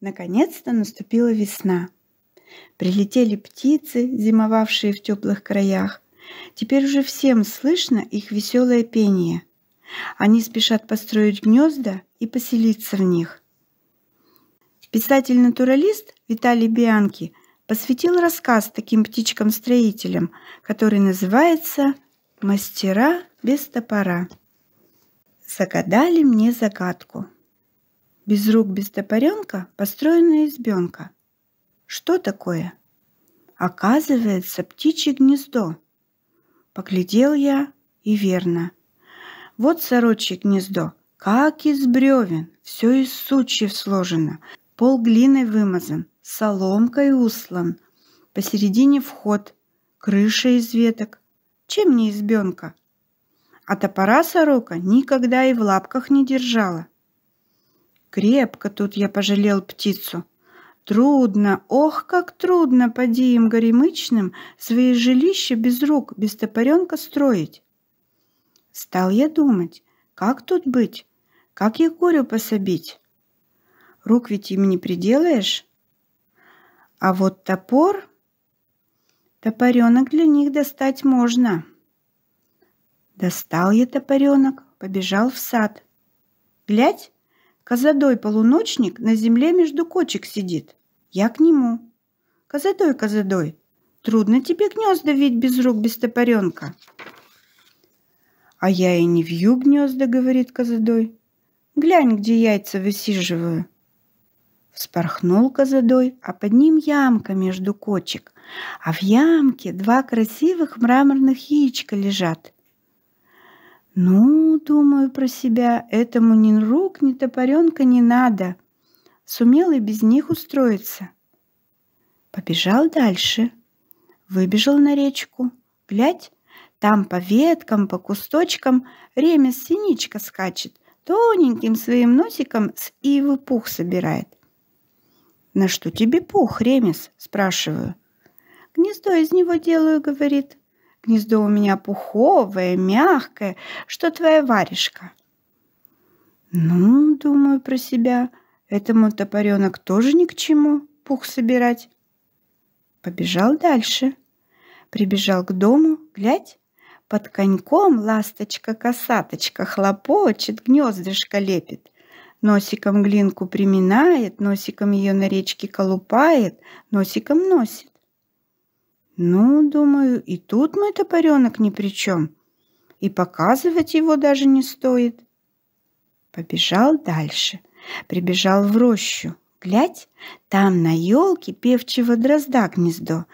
Наконец-то наступила весна. Прилетели птицы, зимовавшие в теплых краях. Теперь уже всем слышно их веселое пение. Они спешат построить гнезда и поселиться в них. Писатель-натуралист Виталий Бианки посвятил рассказ таким птичкам-строителям, который называется «Мастера без топора». Загадали мне загадку – без рук, без топоренка построена избенка. Что такое? Оказывается, птичье гнездо. Поглядел я, и верно. Вот сорочье гнездо, как из бревен, все из сучьев сложено, пол глиной вымазан, соломкой услан, посередине вход, крыша из веток. Чем не избенка? А топора сорока никогда и в лапках не держала – Крепко тут я пожалел птицу. Трудно, ох, как трудно, поди им горемычным, свои жилища без рук, без топоренка строить. Стал я думать, как тут быть, как я горю пособить? Рук ведь им не приделаешь. А вот топор... Топоренок для них достать можно. Достал я топоренок, побежал в сад. Глядь, Козадой полуночник на земле между кочек сидит. Я к нему. Козадой, козадой, трудно тебе гнезда ведь без рук, без топоренка. А я и не вью гнезда, говорит козадой. Глянь, где яйца высиживаю. Вспорхнул козадой, а под ним ямка между кочек. А в ямке два красивых мраморных яичка лежат. Ну, думаю про себя, этому ни рук, ни топоренка не надо. Сумел и без них устроиться. Побежал дальше. Выбежал на речку. Глядь, там по веткам, по кусточкам ремес синичка скачет, тоненьким своим носиком с ивы пух собирает. «На что тебе пух, ремес?» – спрашиваю. «Гнездо из него делаю», – говорит. Гнездо у меня пуховое, мягкое, что твоя варежка. Ну, думаю про себя, этому топоренок тоже ни к чему пух собирать. Побежал дальше. Прибежал к дому, глядь, под коньком ласточка-косаточка хлопочет, гнездышко лепит. Носиком глинку приминает, носиком ее на речке колупает, носиком носит. Ну, думаю, и тут мой топоренок ни при чем. И показывать его даже не стоит. Побежал дальше. Прибежал в рощу. Глядь, там на елке певчего дрозда гнездо.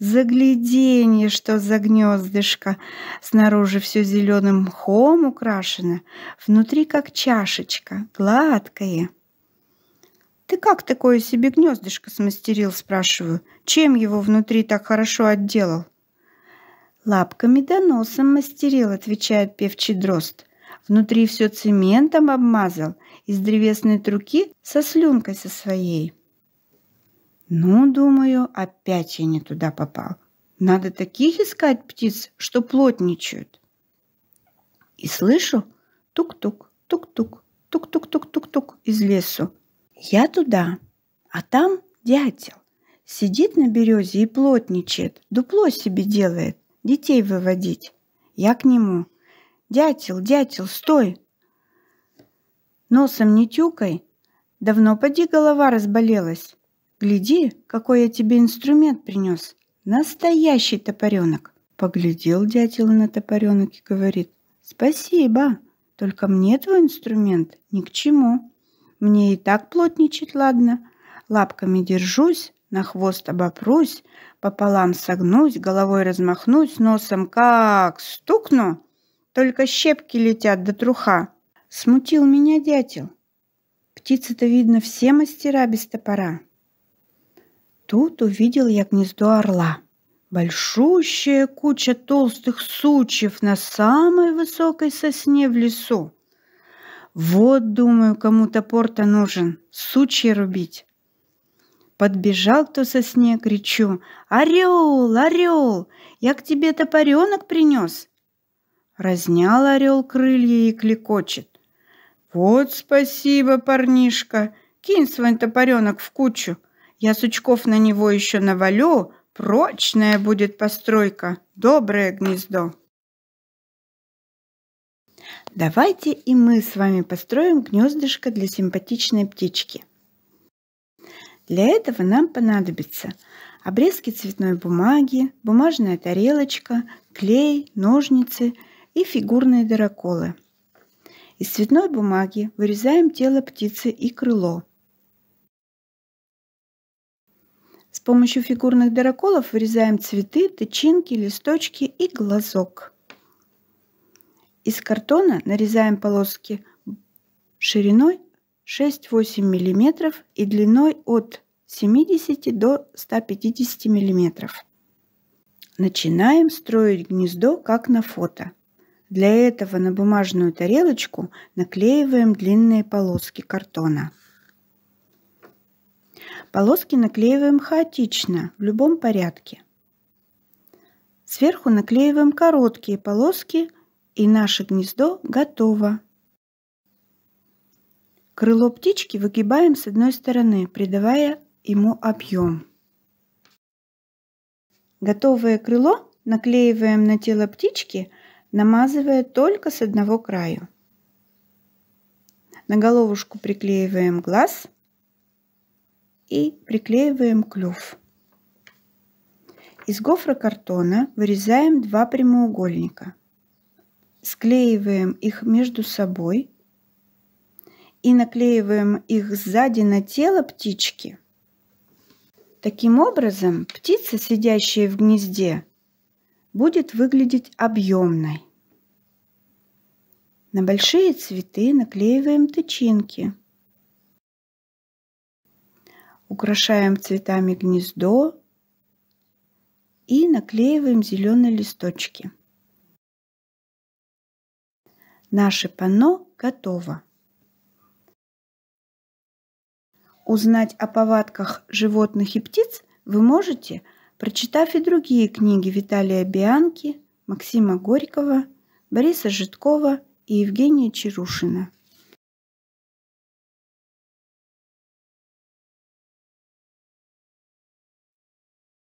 Загляденье, что за гнездышко! Снаружи все зеленым мхом украшено, внутри как чашечка, гладкое. «Ты как такое себе гнездышко смастерил?» – спрашиваю. «Чем его внутри так хорошо отделал?» «Лапками да носом мастерил», – отвечает певчий дрозд. «Внутри все цементом обмазал, из древесной труки со слюнкой со своей». «Ну, думаю, опять я не туда попал. Надо таких искать птиц, что плотничают». И слышу тук-тук, тук-тук, тук-тук-тук-тук-тук из лесу. Я туда, а там дятел. Сидит на березе и плотничает, дупло себе делает, детей выводить. Я к нему. Дятел, дятел, стой! Носом не тюкай. Давно поди голова разболелась. Гляди, какой я тебе инструмент принес. Настоящий топоренок. Поглядел дятел на топоренок и говорит. Спасибо, только мне твой инструмент ни к чему. Мне и так плотничать ладно. Лапками держусь, на хвост обопрусь, пополам согнусь, головой размахнусь, носом как стукну. Только щепки летят до труха. Смутил меня дятел. Птицы-то, видно, все мастера без топора. Тут увидел я гнездо орла. Большущая куча толстых сучьев на самой высокой сосне в лесу. Вот, думаю, кому-то порта нужен, сучья рубить. Подбежал кто со снег, кричу, «Орел, орел, я к тебе топоренок принес!» Разнял орел крылья и клекочет. «Вот спасибо, парнишка, кинь свой топоренок в кучу, я сучков на него еще навалю, прочная будет постройка, доброе гнездо!» Давайте и мы с вами построим гнездышко для симпатичной птички. Для этого нам понадобится обрезки цветной бумаги, бумажная тарелочка, клей, ножницы и фигурные дыроколы. Из цветной бумаги вырезаем тело птицы и крыло. С помощью фигурных дыроколов вырезаем цветы, тычинки, листочки и глазок. Из картона нарезаем полоски шириной 6-8 мм и длиной от 70 до 150 мм. Начинаем строить гнездо, как на фото. Для этого на бумажную тарелочку наклеиваем длинные полоски картона. Полоски наклеиваем хаотично, в любом порядке. Сверху наклеиваем короткие полоски и наше гнездо готово. Крыло птички выгибаем с одной стороны, придавая ему объем. Готовое крыло наклеиваем на тело птички, намазывая только с одного краю. На головушку приклеиваем глаз и приклеиваем клюв. Из гофрокартона вырезаем два прямоугольника – склеиваем их между собой и наклеиваем их сзади на тело птички. Таким образом, птица, сидящая в гнезде, будет выглядеть объемной. На большие цветы наклеиваем тычинки. Украшаем цветами гнездо и наклеиваем зеленые листочки. Наше панно готово. Узнать о повадках животных и птиц вы можете, прочитав и другие книги Виталия Бианки, Максима Горького, Бориса Житкова и Евгения Чарушина.